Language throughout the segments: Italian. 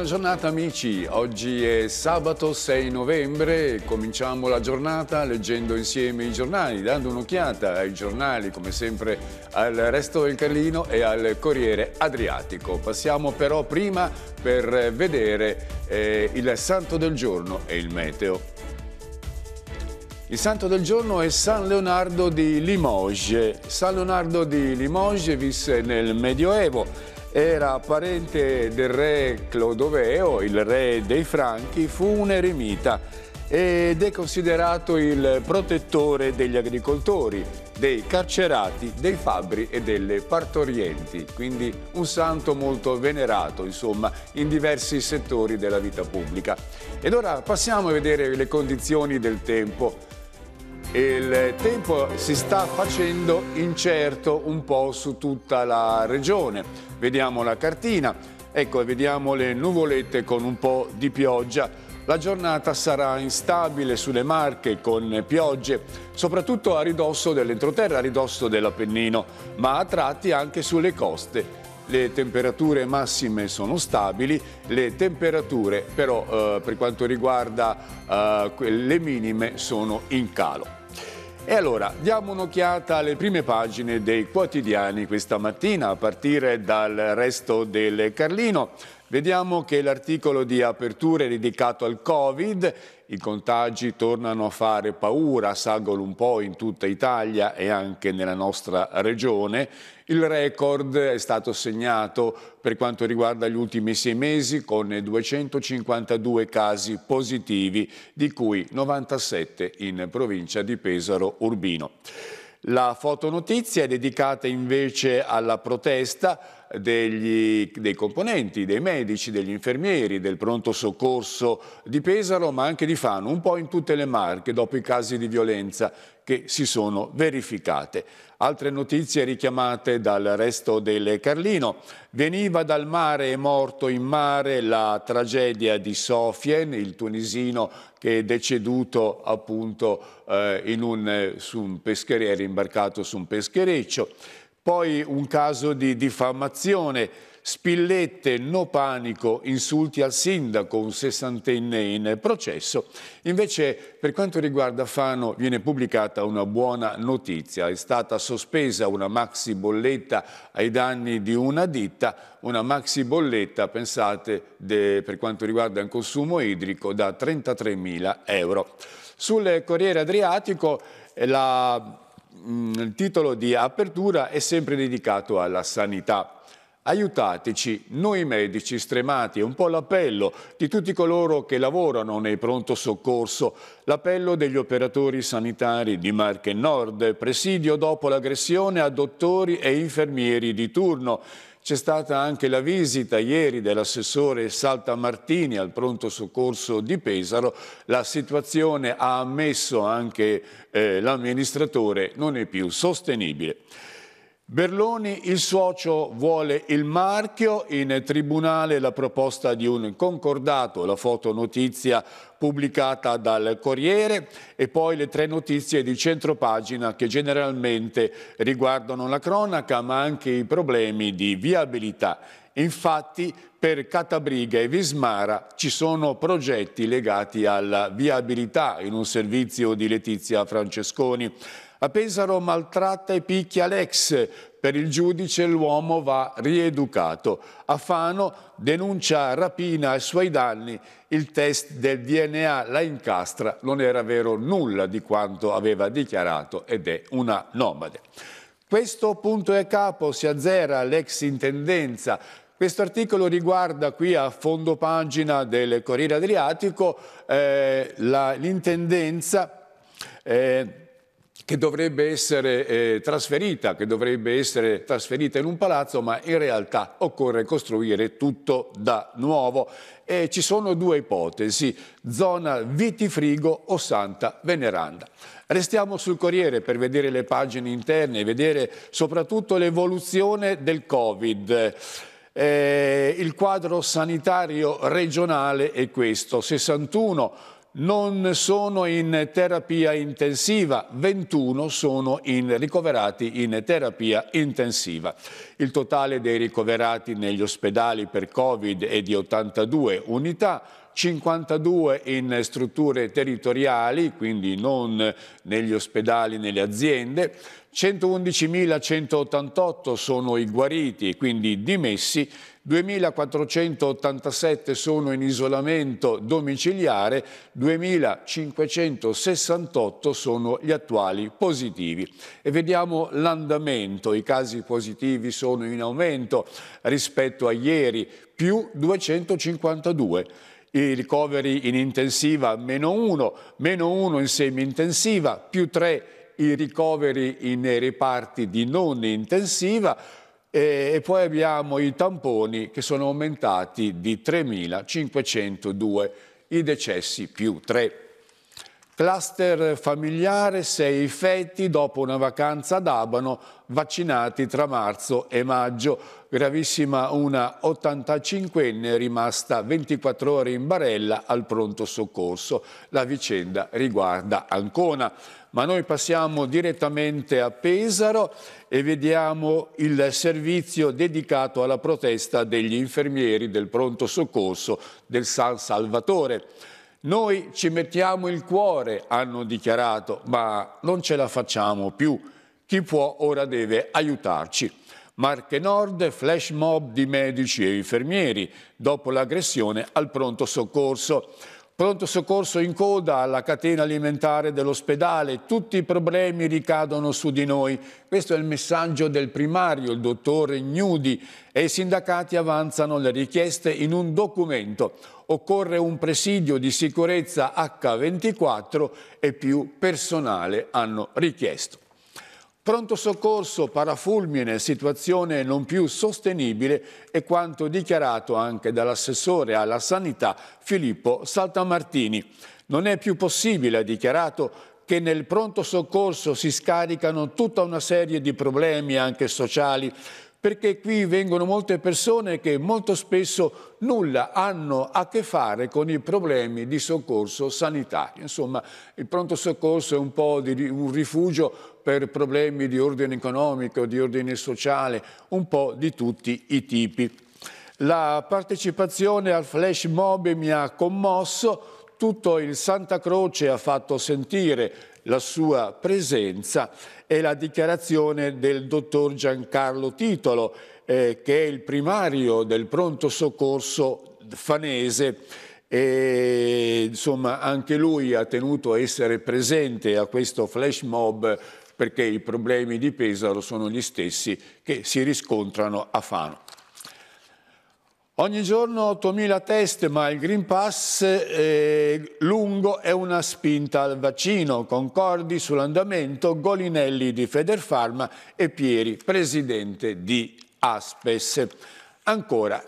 Buona giornata amici, oggi è sabato 6 novembre, cominciamo la giornata leggendo insieme i giornali, dando un'occhiata ai giornali come sempre al resto del Carlino e al Corriere Adriatico. Passiamo però prima per vedere eh, il santo del giorno e il meteo. Il santo del giorno è San Leonardo di Limoges. San Leonardo di Limoges visse nel Medioevo era parente del re Clodoveo, il re dei Franchi, fu un eremita ed è considerato il protettore degli agricoltori, dei carcerati, dei fabbri e delle partorienti, quindi un santo molto venerato insomma in diversi settori della vita pubblica. Ed ora passiamo a vedere le condizioni del tempo. Il tempo si sta facendo incerto un po' su tutta la regione. Vediamo la cartina, ecco, vediamo le nuvolette con un po' di pioggia. La giornata sarà instabile sulle Marche con piogge, soprattutto a ridosso dell'entroterra, a ridosso dell'Appennino, ma a tratti anche sulle coste. Le temperature massime sono stabili, le temperature però eh, per quanto riguarda eh, le minime sono in calo. E allora diamo un'occhiata alle prime pagine dei quotidiani questa mattina a partire dal resto del Carlino. Vediamo che l'articolo di apertura è dedicato al Covid, i contagi tornano a fare paura, salgono un po' in tutta Italia e anche nella nostra regione. Il record è stato segnato per quanto riguarda gli ultimi sei mesi con 252 casi positivi, di cui 97 in provincia di Pesaro Urbino. La fotonotizia è dedicata invece alla protesta degli, dei componenti, dei medici, degli infermieri, del pronto soccorso di Pesaro, ma anche di Fano, un po' in tutte le marche dopo i casi di violenza che si sono verificate. Altre notizie richiamate dal resto del Carlino. Veniva dal mare e morto in mare la tragedia di Sofien, il tunisino che è deceduto appunto eh, un, su un pescheriere, imbarcato su un peschereccio. Poi un caso di diffamazione, Spillette, no panico, insulti al sindaco, un sessantenne in processo. Invece per quanto riguarda Fano viene pubblicata una buona notizia, è stata sospesa una maxi bolletta ai danni di una ditta, una maxi bolletta, pensate, de, per quanto riguarda il consumo idrico da 33.000 euro. Sul Corriere Adriatico la Mm, il titolo di apertura è sempre dedicato alla sanità. Aiutateci, noi medici stremati, è un po' l'appello di tutti coloro che lavorano nei pronto soccorso, l'appello degli operatori sanitari di Marche Nord, presidio dopo l'aggressione a dottori e infermieri di turno c'è stata anche la visita ieri dell'assessore Salta Martini al pronto soccorso di Pesaro. La situazione, ha ammesso anche eh, l'amministratore, non è più sostenibile. Berloni, il socio, vuole il marchio, in tribunale la proposta di un concordato, la fotonotizia pubblicata dal Corriere e poi le tre notizie di centropagina che generalmente riguardano la cronaca ma anche i problemi di viabilità. Infatti per Catabriga e Vismara ci sono progetti legati alla viabilità in un servizio di Letizia Francesconi. A Pesaro maltratta e picchia l'ex, per il giudice l'uomo va rieducato. A Fano denuncia rapina ai suoi danni, il test del DNA la incastra, non era vero nulla di quanto aveva dichiarato ed è una nomade. Questo punto e capo si azzera l'ex intendenza questo articolo riguarda qui a fondo pagina del Corriere Adriatico eh, l'intendenza eh, che dovrebbe essere eh, trasferita, che dovrebbe essere trasferita in un palazzo, ma in realtà occorre costruire tutto da nuovo. E ci sono due ipotesi, zona Vitifrigo o Santa Veneranda. Restiamo sul Corriere per vedere le pagine interne e vedere soprattutto l'evoluzione del Covid. Eh, il quadro sanitario regionale è questo, 61 non sono in terapia intensiva, 21 sono in ricoverati in terapia intensiva. Il totale dei ricoverati negli ospedali per Covid è di 82 unità, 52 in strutture territoriali, quindi non negli ospedali, nelle aziende, 111.188 sono i guariti, quindi dimessi, 2.487 sono in isolamento domiciliare, 2.568 sono gli attuali positivi. E vediamo l'andamento, i casi positivi sono in aumento rispetto a ieri, più 252 i ricoveri in intensiva meno 1, meno 1 in semi-intensiva, più 3 i ricoveri in reparti di non intensiva e, e poi abbiamo i tamponi che sono aumentati di 3.502, i decessi più 3. Cluster familiare, sei feti dopo una vacanza ad Abano, vaccinati tra marzo e maggio. Gravissima una 85enne rimasta 24 ore in barella al pronto soccorso. La vicenda riguarda Ancona. Ma noi passiamo direttamente a Pesaro e vediamo il servizio dedicato alla protesta degli infermieri del pronto soccorso del San Salvatore. Noi ci mettiamo il cuore, hanno dichiarato, ma non ce la facciamo più. Chi può ora deve aiutarci. Marche Nord, flash mob di medici e infermieri dopo l'aggressione al pronto soccorso. Pronto soccorso in coda alla catena alimentare dell'ospedale, tutti i problemi ricadono su di noi. Questo è il messaggio del primario, il dottore Gnudi, e i sindacati avanzano le richieste in un documento occorre un presidio di sicurezza H24 e più personale hanno richiesto. Pronto soccorso, parafulmine, situazione non più sostenibile è quanto dichiarato anche dall'assessore alla sanità Filippo Saltamartini. Non è più possibile, ha dichiarato, che nel pronto soccorso si scaricano tutta una serie di problemi anche sociali perché qui vengono molte persone che molto spesso nulla hanno a che fare con i problemi di soccorso sanitario. Insomma, il pronto soccorso è un po' di, un rifugio per problemi di ordine economico, di ordine sociale, un po' di tutti i tipi. La partecipazione al flash mob mi ha commosso, tutto il Santa Croce ha fatto sentire la sua presenza e la dichiarazione del dottor Giancarlo Titolo, eh, che è il primario del pronto soccorso fanese e insomma anche lui ha tenuto a essere presente a questo flash mob perché i problemi di Pesaro sono gli stessi che si riscontrano a Fano. Ogni giorno 8.000 test, ma il Green Pass è eh, lungo è una spinta al vaccino. Concordi sull'andamento Golinelli di Federfarma e Pieri, presidente di Aspes. Ancora,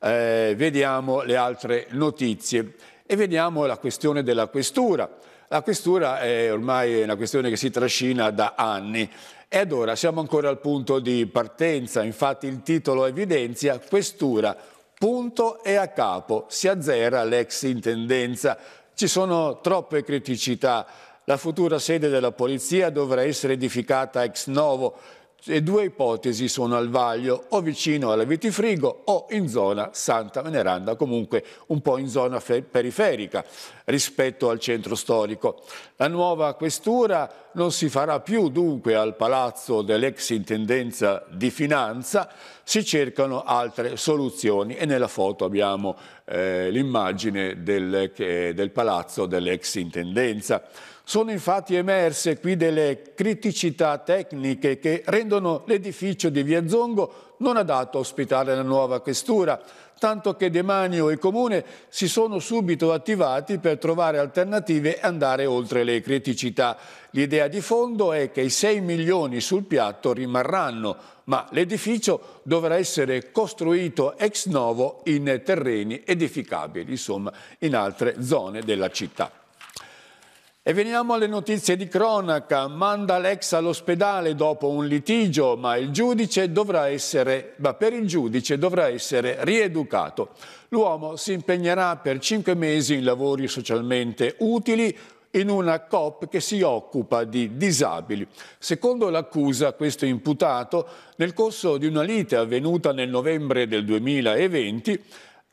eh, vediamo le altre notizie e vediamo la questione della questura. La questura è ormai una questione che si trascina da anni Ed ora siamo ancora al punto di partenza, infatti il titolo evidenzia questura punto e a capo, si azzera l'ex intendenza. Ci sono troppe criticità. La futura sede della polizia dovrà essere edificata ex novo e due ipotesi sono al vaglio, o vicino alla Vitifrigo o in zona Santa Veneranda, comunque un po' in zona periferica rispetto al centro storico. La nuova questura non si farà più dunque al palazzo dell'ex intendenza di finanza, si cercano altre soluzioni e nella foto abbiamo eh, l'immagine del, eh, del palazzo dell'ex intendenza. Sono infatti emerse qui delle criticità tecniche che rendono l'edificio di Via Zongo non adatto a ospitare la nuova questura, tanto che Demanio e Comune si sono subito attivati per trovare alternative e andare oltre le criticità. L'idea di fondo è che i 6 milioni sul piatto rimarranno, ma l'edificio dovrà essere costruito ex novo in terreni edificabili, insomma in altre zone della città. E veniamo alle notizie di cronaca. Manda l'ex all'ospedale dopo un litigio, ma il essere, ma per il giudice dovrà essere rieducato. L'uomo si impegnerà per cinque mesi in lavori socialmente utili in una COP che si occupa di disabili. Secondo l'accusa, questo imputato, nel corso di una lite avvenuta nel novembre del 2020,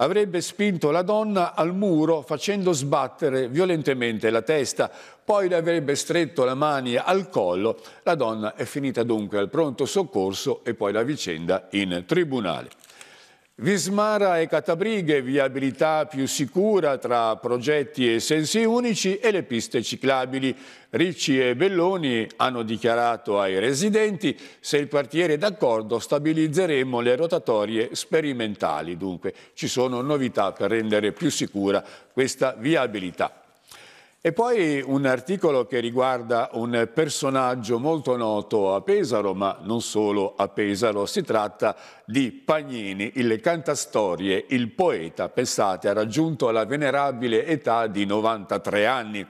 avrebbe spinto la donna al muro facendo sbattere violentemente la testa, poi le avrebbe stretto la mani al collo. La donna è finita dunque al pronto soccorso e poi la vicenda in tribunale. Vismara e Catabrighe, viabilità più sicura tra progetti e sensi unici e le piste ciclabili. Ricci e Belloni hanno dichiarato ai residenti se il quartiere è d'accordo stabilizzeremo le rotatorie sperimentali. Dunque ci sono novità per rendere più sicura questa viabilità. E poi un articolo che riguarda un personaggio molto noto a Pesaro, ma non solo a Pesaro, si tratta di Pagnini, il cantastorie, il poeta, pensate, ha raggiunto la venerabile età di 93 anni.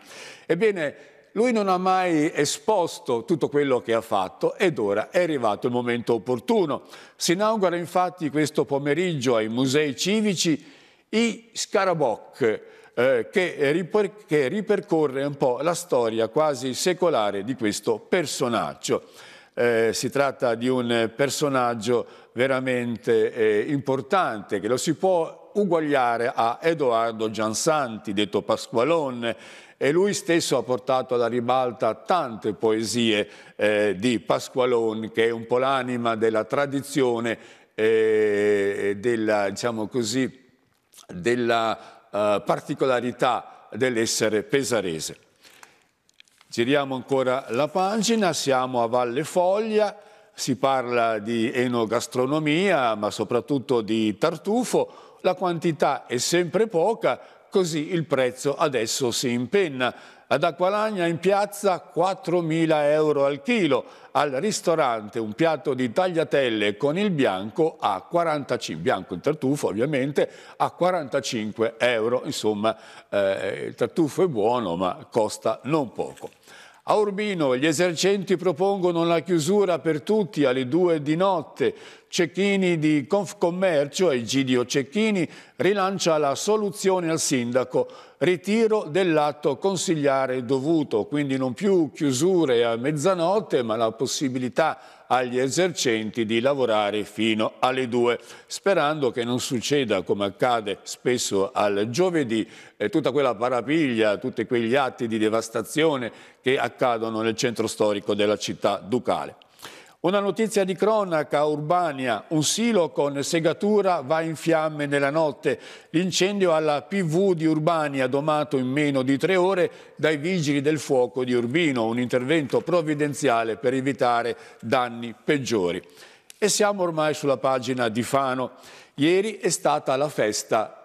Ebbene, lui non ha mai esposto tutto quello che ha fatto ed ora è arrivato il momento opportuno. Si inaugura infatti questo pomeriggio ai musei civici i Scarabocchi, eh, che, eh, riper che ripercorre un po' la storia quasi secolare di questo personaggio. Eh, si tratta di un personaggio veramente eh, importante che lo si può uguagliare a Edoardo Giansanti, detto Pasqualone, e lui stesso ha portato alla ribalta tante poesie eh, di Pasqualone, che è un po' l'anima della tradizione eh, della, diciamo così, della eh, particolarità dell'essere pesarese. Giriamo ancora la pagina, siamo a Valle Foglia, si parla di enogastronomia, ma soprattutto di tartufo, la quantità è sempre poca, così il prezzo adesso si impenna. Ad Acqualagna in piazza 4.000 euro al chilo, al ristorante un piatto di tagliatelle con il bianco a 45, bianco in tartufo ovviamente, a 45 euro. Insomma, eh, il tartufo è buono ma costa non poco. A Urbino gli esercenti propongono la chiusura per tutti alle 2 di notte. Cecchini di Confcommercio, Egidio Cecchini, rilancia la soluzione al sindaco, ritiro dell'atto consigliare dovuto, quindi non più chiusure a mezzanotte ma la possibilità agli esercenti di lavorare fino alle 2, sperando che non succeda come accade spesso al giovedì eh, tutta quella parapiglia, tutti quegli atti di devastazione che accadono nel centro storico della città ducale. Una notizia di cronaca, Urbania, un silo con segatura va in fiamme nella notte. L'incendio alla PV di Urbania, domato in meno di tre ore dai vigili del fuoco di Urbino, un intervento provvidenziale per evitare danni peggiori. E siamo ormai sulla pagina di Fano. Ieri è stata la festa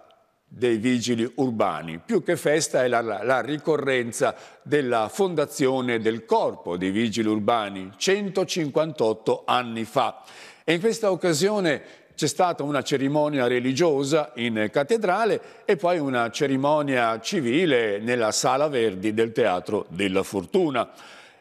dei vigili urbani. Più che festa è la, la, la, ricorrenza della fondazione del corpo dei vigili urbani 158 anni fa. E in questa occasione c'è stata una cerimonia religiosa in cattedrale e poi una cerimonia civile nella Sala Verdi del Teatro della Fortuna.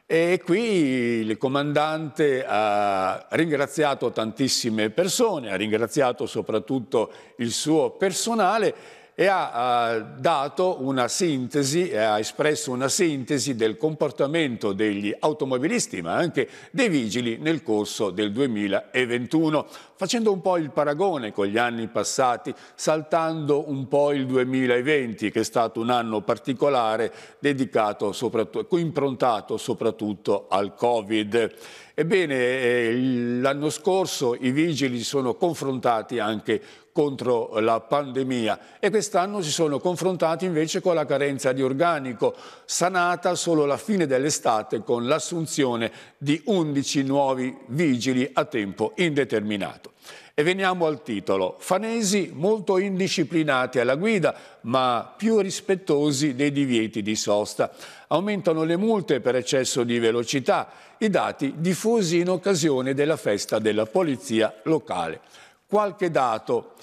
E qui il comandante ha ringraziato tantissime persone, ha ringraziato soprattutto il suo personale e ha eh, dato una sintesi, ha espresso una sintesi del comportamento degli automobilisti, ma anche dei vigili nel corso del 2021, facendo un po' il paragone con gli anni passati, saltando un po' il 2020, che è stato un anno particolare dedicato soprattutto, improntato soprattutto al Covid. Ebbene, eh, l'anno scorso i vigili si sono confrontati anche contro la pandemia e quest'anno si sono confrontati invece con la carenza di organico, sanata solo alla fine dell'estate con l'assunzione di 11 nuovi vigili a tempo indeterminato. E veniamo al titolo. Fanesi molto indisciplinati alla guida, ma più rispettosi dei divieti di sosta. Aumentano le multe per eccesso di velocità, i dati diffusi in occasione della festa della polizia locale. Qualche dato.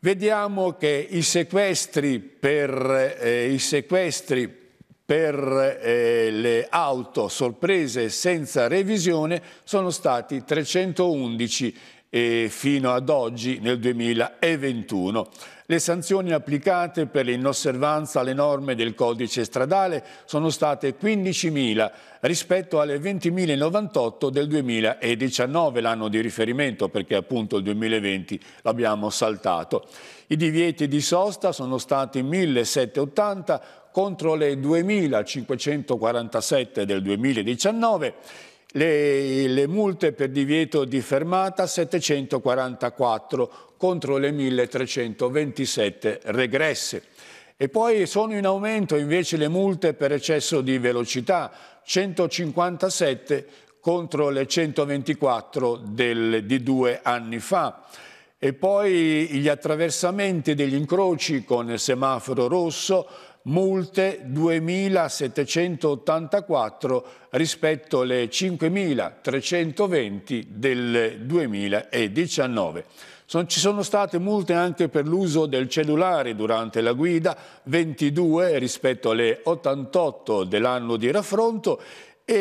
Vediamo che i sequestri per, eh, i sequestri per eh, le auto sorprese senza revisione sono stati 311 e fino ad oggi nel 2021. Le sanzioni applicate per l'inosservanza alle norme del codice stradale sono state 15.000 rispetto alle 20.098 del 2019, l'anno di riferimento perché appunto il 2020 l'abbiamo saltato. I divieti di sosta sono stati 1.780 contro le 2.547 del 2019 le, le multe per divieto di fermata 744 contro le 1327 regresse. E poi sono in aumento invece le multe per eccesso di velocità, 157 contro le 124 del, di due anni fa. E poi gli attraversamenti degli incroci con il semaforo rosso, multe 2.784 rispetto alle 5.320 del 2019. Sono, ci sono state multe anche per l'uso del cellulare durante la guida, 22 rispetto alle 88 dell'anno di raffronto e,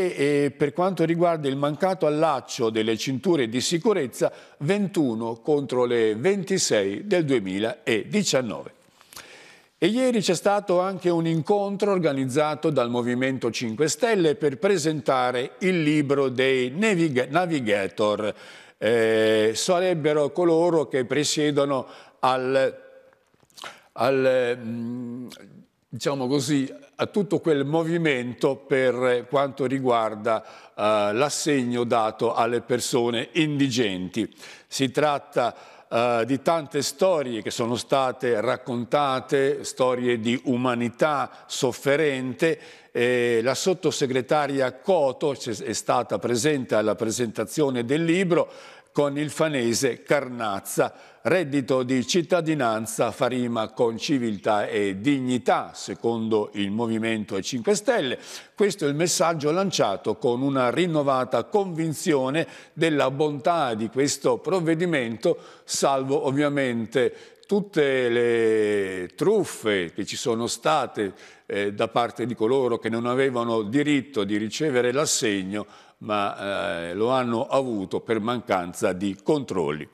e, per quanto riguarda il mancato allaccio delle cinture di sicurezza 21 contro le 26 del 2019. E ieri c'è stato anche un incontro organizzato dal Movimento 5 Stelle per presentare il libro dei Navig Navigator. Eh, sarebbero coloro che presiedono al, al mm, diciamo così, a tutto quel movimento per quanto riguarda eh, l'assegno dato alle persone indigenti. Si tratta di eh, di tante storie che sono state raccontate, storie di umanità sofferente. Eh, la sottosegretaria Coto è stata presente alla presentazione del libro, con il fanese Carnazza, reddito di cittadinanza farima con civiltà e dignità, secondo il Movimento 5 Stelle. Questo è il messaggio lanciato con una rinnovata convinzione della bontà di questo provvedimento, salvo ovviamente tutte le truffe che ci sono state eh, da parte di coloro che non avevano diritto di ricevere l'assegno ma eh, lo hanno avuto per mancanza di controlli.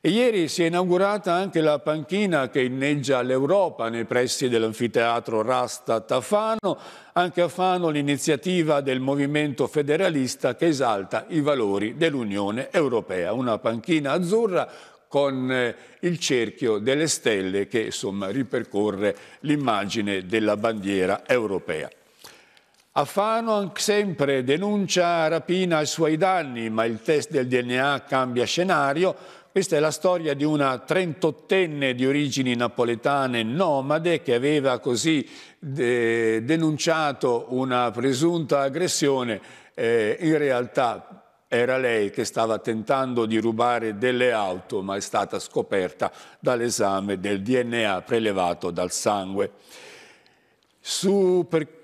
E ieri si è inaugurata anche la panchina che inneggia l'Europa nei pressi dell'anfiteatro Rasta Tafano, anche a Fano l'iniziativa del movimento federalista che esalta i valori dell'Unione Europea, una panchina azzurra con eh, il cerchio delle stelle che insomma, ripercorre l'immagine della bandiera europea. A Fano sempre denuncia rapina ai suoi danni, ma il test del DNA cambia scenario. Questa è la storia di una trentottenne di origini napoletane nomade che aveva così eh, denunciato una presunta aggressione. Eh, in realtà era lei che stava tentando di rubare delle auto, ma è stata scoperta dall'esame del DNA prelevato dal sangue. Su, per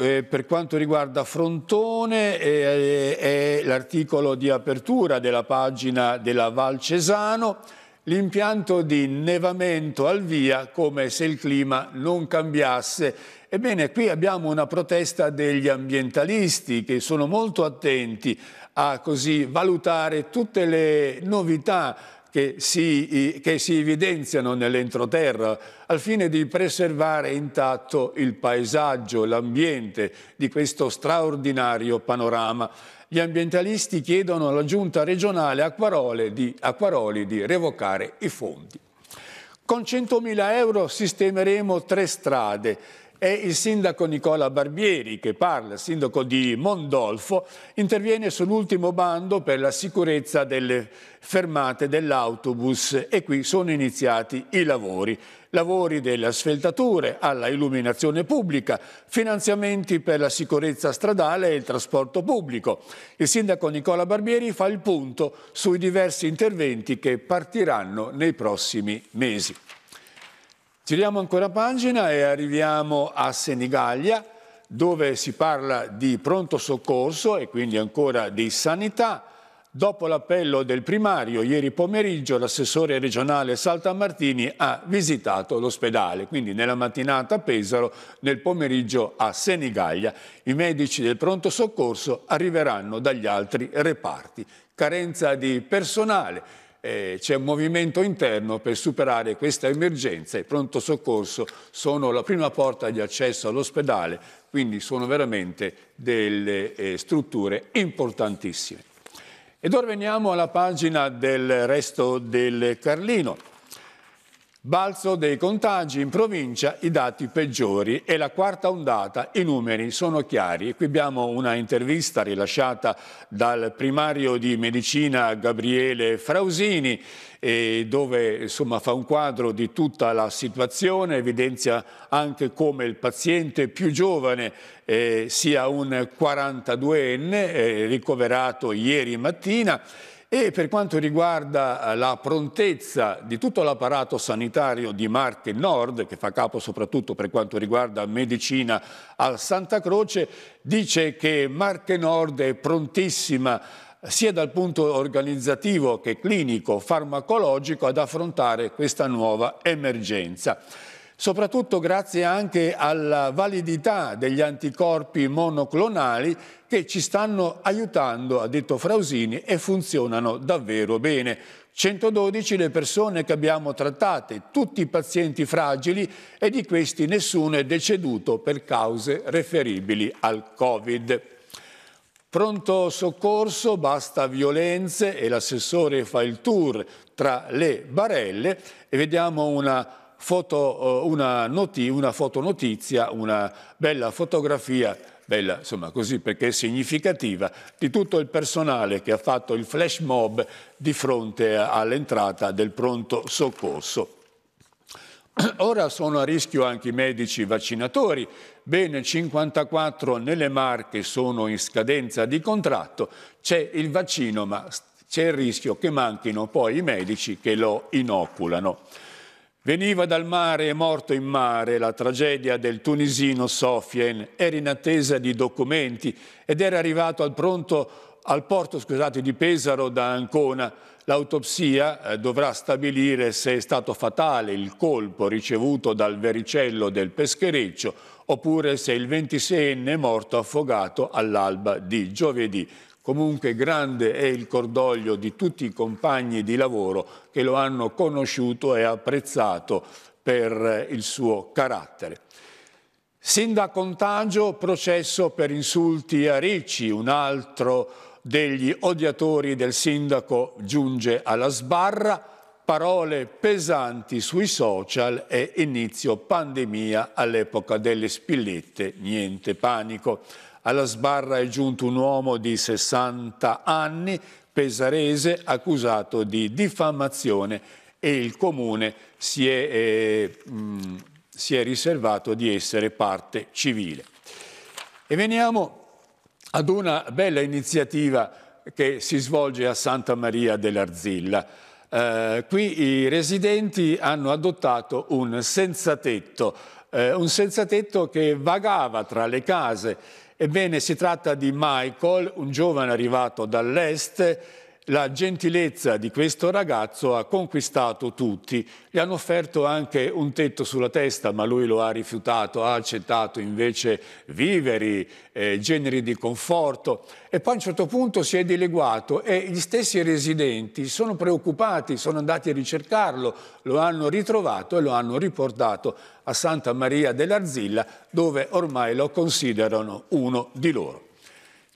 eh, per quanto riguarda Frontone eh, eh, è l'articolo di apertura della pagina della Val Cesano l'impianto di innevamento al via come se il clima non cambiasse. Ebbene, qui abbiamo una protesta degli ambientalisti che sono molto attenti a così valutare tutte le novità che si, che si evidenziano nell'entroterra al fine di preservare intatto il paesaggio, l'ambiente di questo straordinario panorama. Gli ambientalisti chiedono alla giunta regionale Acquaroli di, Acquaroli di revocare i fondi. Con 100.000 euro sistemeremo tre strade è il sindaco Nicola Barbieri che parla, sindaco di Mondolfo, interviene sull'ultimo bando per la sicurezza delle fermate dell'autobus e qui sono iniziati i lavori. Lavori delle asfaltature, alla illuminazione pubblica, finanziamenti per la sicurezza stradale e il trasporto pubblico. Il sindaco Nicola Barbieri fa il punto sui diversi interventi che partiranno nei prossimi mesi. Giriamo ancora pagina e arriviamo a Senigallia dove si parla di pronto soccorso e quindi ancora di sanità. Dopo l'appello del primario, ieri pomeriggio l'assessore regionale Saltamartini ha visitato l'ospedale, quindi nella mattinata a Pesaro, nel pomeriggio a Senigallia. I medici del pronto soccorso arriveranno dagli altri reparti. Carenza di personale eh, c'è un movimento interno per superare questa emergenza e pronto soccorso sono la prima porta di accesso all'ospedale, quindi sono veramente delle eh, strutture importantissime. Ed ora veniamo alla pagina del resto del Carlino. Balzo dei contagi in provincia, i dati peggiori e la quarta ondata, i numeri sono chiari. qui abbiamo una intervista rilasciata dal primario di medicina Gabriele Frausini eh, dove insomma, fa un quadro di tutta la situazione, evidenzia anche come il paziente più giovane eh, sia un 42enne eh, ricoverato ieri mattina e per quanto riguarda eh, la prontezza di tutto l'apparato sanitario di Marche Nord, che fa capo soprattutto per quanto riguarda medicina al Santa Croce, dice che Marche Nord è prontissima eh, sia dal punto organizzativo che clinico, farmacologico, ad affrontare questa nuova emergenza soprattutto grazie anche alla validità degli anticorpi monoclonali che ci stanno aiutando, ha detto Frausini, e funzionano davvero bene. 112 le persone che abbiamo trattate, tutti pazienti fragili e di questi nessuno è deceduto per cause referibili al Covid. Pronto soccorso, basta violenze e l'assessore fa il tour tra le barelle e vediamo una foto, eh, una, noti, una fotonotizia, una bella fotografia bella, insomma così perché è significativa, di tutto il personale che ha fatto il flash mob di fronte all'entrata del pronto soccorso. Ora sono a rischio anche i medici vaccinatori, bene 54 nelle Marche sono in scadenza di contratto, c'è il vaccino ma c'è il rischio che manchino poi i medici che lo inoculano. Veniva dal mare e morto in mare, la tragedia del tunisino Sofien era in attesa di documenti ed era arrivato al, pronto, al porto scusate, di Pesaro da Ancona. L'autopsia eh, dovrà stabilire se è stato fatale il colpo ricevuto dal vericello del peschereccio oppure se il 26enne è morto affogato all'alba di giovedì. Comunque grande è il cordoglio di tutti i compagni di lavoro che lo hanno conosciuto e apprezzato per eh, il suo carattere. Sin da contagio, processo per insulti a Ricci, un altro degli odiatori del sindaco giunge alla sbarra, parole pesanti sui social e inizio pandemia all'epoca delle spillette, niente panico. Alla sbarra è giunto un uomo di 60 anni, pesarese, accusato di diffamazione e il comune si è, eh, mh, mm, si è riservato di essere parte civile. E veniamo ad una bella iniziativa che si svolge a Santa Maria dell'Arzilla. Eh, qui i residenti hanno adottato un senzatetto, eh, un senzatetto che vagava tra le case Ebbene, si tratta di Michael, un giovane arrivato dall'est la gentilezza di questo ragazzo ha conquistato tutti, gli hanno offerto anche un tetto sulla testa, ma lui lo ha rifiutato, ha accettato invece viveri, eh, generi di conforto e poi a un certo punto si è dileguato e gli stessi residenti sono preoccupati, sono andati a ricercarlo, lo hanno ritrovato e lo hanno riportato a Santa Maria dell'Arzilla dove ormai lo considerano uno di loro.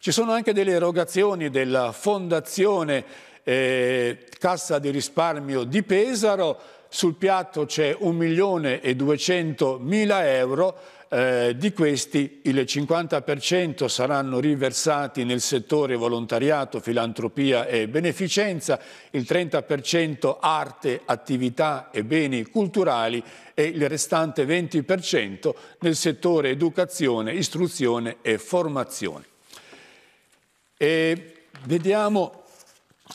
Ci sono anche delle erogazioni della Fondazione eh, Cassa di risparmio di Pesaro, sul piatto c'è 1 milione e 200 mila euro, eh, di questi il 50% saranno riversati nel settore volontariato, filantropia e beneficenza, il 30% arte, attività e beni culturali e il restante 20% nel settore educazione, istruzione e formazione. E vediamo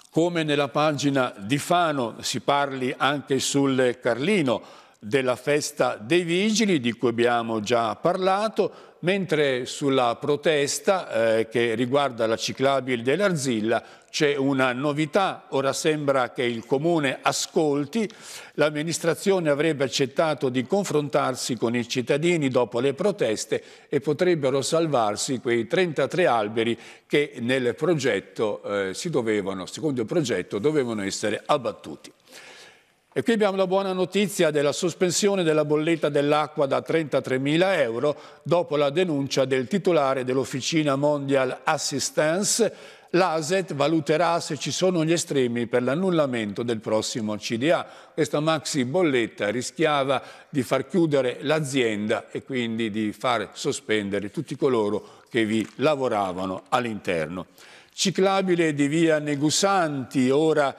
come nella pagina di Fano si parli anche sul Carlino della festa dei vigili di cui abbiamo già parlato, mentre sulla protesta eh, che riguarda la ciclabile dell'Arzilla c'è una novità, ora sembra che il Comune ascolti, l'amministrazione avrebbe accettato di confrontarsi con i cittadini dopo le proteste e potrebbero salvarsi quei 33 alberi che nel progetto, eh, si dovevano, secondo il progetto, dovevano essere abbattuti. E qui abbiamo la buona notizia della sospensione della bolletta dell'acqua da 33.000 euro dopo la denuncia del titolare dell'Officina Mondial Assistance l'ASET valuterà se ci sono gli estremi per l'annullamento del prossimo CDA. Questa maxi bolletta rischiava di far chiudere l'azienda e quindi di far sospendere tutti coloro che vi lavoravano all'interno. Ciclabile di via Negusanti, ora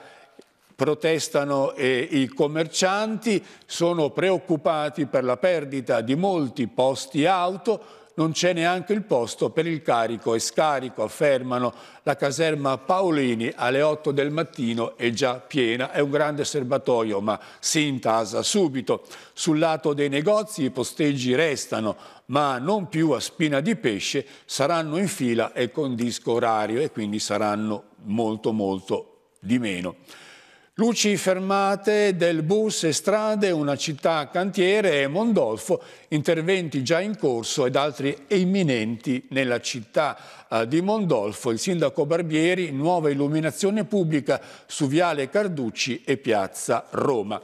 protestano eh, i commercianti, sono preoccupati per la perdita di molti posti auto, non c'è neanche il posto per il carico e scarico, affermano. La caserma Paolini alle 8 del mattino è già piena, è un grande serbatoio, ma si intasa subito. Sul lato dei negozi i posteggi restano, ma non più a spina di pesce, saranno in fila e con disco orario e quindi saranno molto molto di meno. Luci fermate del bus e strade, una città cantiere e Mondolfo, interventi già in corso ed altri imminenti nella città eh, di Mondolfo. Il sindaco Barbieri, nuova illuminazione pubblica su Viale Carducci e Piazza Roma.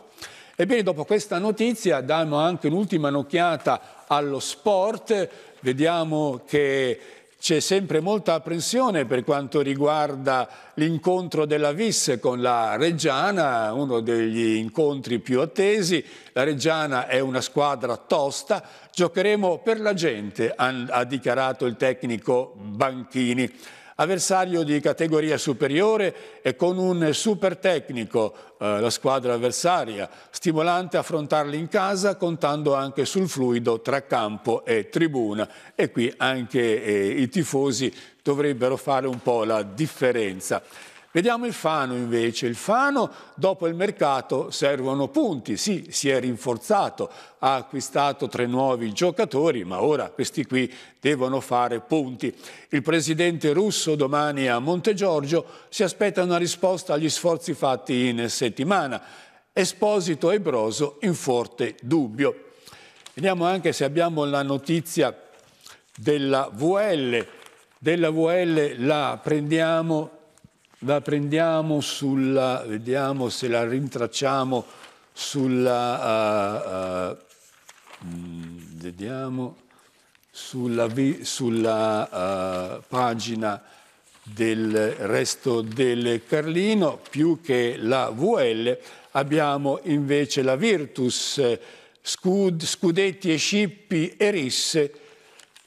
Ebbene, dopo questa notizia diamo anche un'ultima un'occhiata allo sport. Vediamo che c'è sempre molta apprensione per quanto riguarda l'incontro della Vis con la Reggiana, uno degli incontri più attesi. La Reggiana è una squadra tosta, giocheremo per la gente, ha dichiarato il tecnico Banchini avversario di categoria superiore e con un super tecnico, eh, la squadra avversaria, stimolante affrontarli in casa contando anche sul fluido tra campo e tribuna e qui anche eh, i tifosi dovrebbero fare un po' la differenza. Vediamo il Fano invece. Il Fano dopo il mercato servono punti. Sì, si è rinforzato, ha acquistato tre nuovi giocatori, ma ora questi qui devono fare punti. Il presidente russo domani a Montegiorgio si aspetta una risposta agli sforzi fatti in settimana. Esposito e Broso in forte dubbio. Vediamo anche se abbiamo la notizia della VL. Della VL la prendiamo la prendiamo sulla, vediamo se la rintracciamo sulla, uh, uh, vediamo, sulla, sulla uh, pagina del resto del Carlino, più che la VL abbiamo invece la Virtus, eh, scud, Scudetti e Scippi e Risse,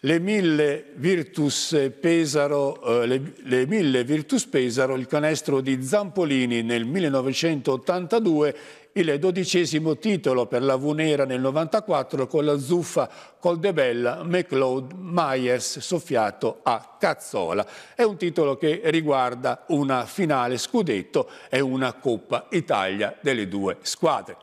le mille Virtus Pesaro, eh, le, le mille Virtus Pesaro il canestro di Zampolini nel 1982 il dodicesimo titolo per la Vunera nel 94 con la zuffa Coldebella, McLeod, Myers soffiato a Cazzola. È un titolo che riguarda una finale scudetto e una Coppa Italia delle due squadre.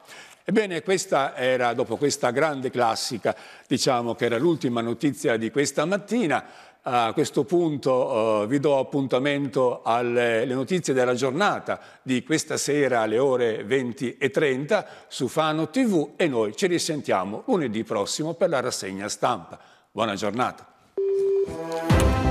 Ebbene, questa era, dopo questa grande classica, diciamo che era l'ultima notizia di questa mattina, a questo punto eh, vi do appuntamento alle notizie della giornata di questa sera alle ore 20.30 su Fano TV e noi ci risentiamo lunedì prossimo per la rassegna stampa. Buona giornata.